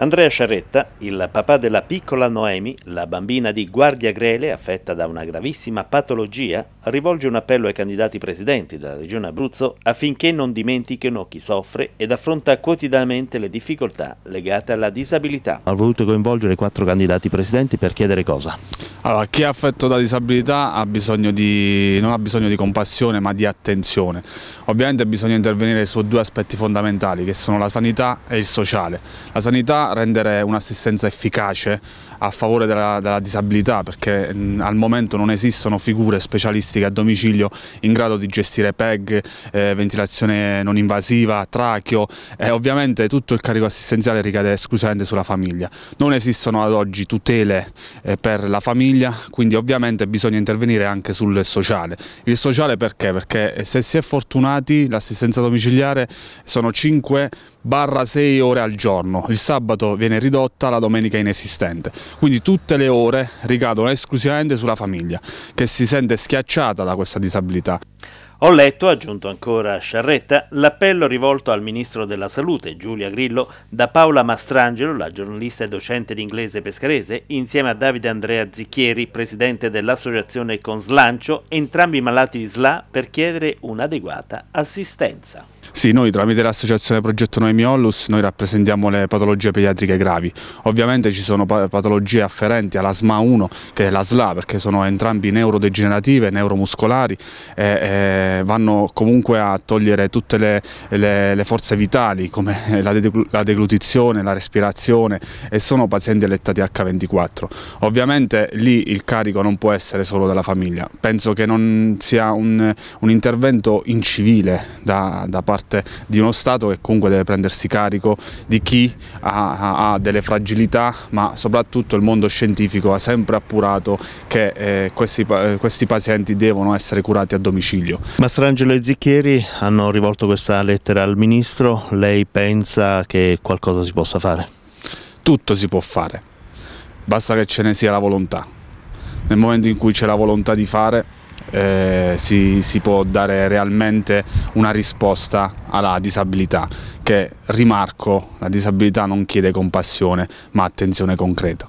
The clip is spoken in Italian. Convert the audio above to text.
Andrea Sciarretta, il papà della piccola Noemi, la bambina di Guardia Grele affetta da una gravissima patologia, rivolge un appello ai candidati presidenti della regione Abruzzo affinché non dimentichino chi soffre ed affronta quotidianamente le difficoltà legate alla disabilità. Ho voluto coinvolgere quattro candidati presidenti per chiedere cosa? Allora, chi è affetto da disabilità ha di, non ha bisogno di compassione ma di attenzione. Ovviamente bisogna intervenire su due aspetti fondamentali che sono la sanità e il sociale. La sanità rendere un'assistenza efficace a favore della, della disabilità perché mh, al momento non esistono figure specialistiche a domicilio in grado di gestire PEG, eh, ventilazione non invasiva, tracheo e ovviamente tutto il carico assistenziale ricade esclusivamente sulla famiglia. Non esistono ad oggi tutele eh, per la famiglia famiglia, quindi ovviamente bisogna intervenire anche sul sociale. Il sociale perché? Perché se si è fortunati l'assistenza domiciliare sono 5 6 ore al giorno, il sabato viene ridotta, la domenica è inesistente, quindi tutte le ore ricadono esclusivamente sulla famiglia che si sente schiacciata da questa disabilità. Ho letto, ha aggiunto ancora Sciarretta, l'appello rivolto al ministro della Salute Giulia Grillo da Paola Mastrangelo, la giornalista e docente di inglese pescarese, insieme a Davide Andrea Zicchieri, presidente dell'associazione Con Slancio, entrambi malati di SLA, per chiedere un'adeguata assistenza. Sì, noi tramite l'associazione Progetto Noemi Ollus noi rappresentiamo le patologie pediatriche gravi. Ovviamente ci sono patologie afferenti alla SMA 1 che è la SLA perché sono entrambi neurodegenerative, neuromuscolari e, e vanno comunque a togliere tutte le, le, le forze vitali come la, de, la, deglutizione, la respirazione e sono pazienti allettati H24. Ovviamente lì il carico non può essere solo della famiglia. Penso che non sia un, un intervento incivile da, da parte parte di uno Stato che comunque deve prendersi carico di chi ha, ha delle fragilità, ma soprattutto il mondo scientifico ha sempre appurato che eh, questi, eh, questi, pazienti devono essere curati a domicilio. Mastrangelo e Zicchieri hanno rivolto questa lettera al Ministro, lei pensa che qualcosa si possa fare? Tutto si può fare, basta che ce ne sia la volontà. Nel momento in cui c'è la volontà di fare eh, si, si, può dare realmente una risposta alla disabilità che, rimarco, la disabilità non chiede compassione ma attenzione concreta.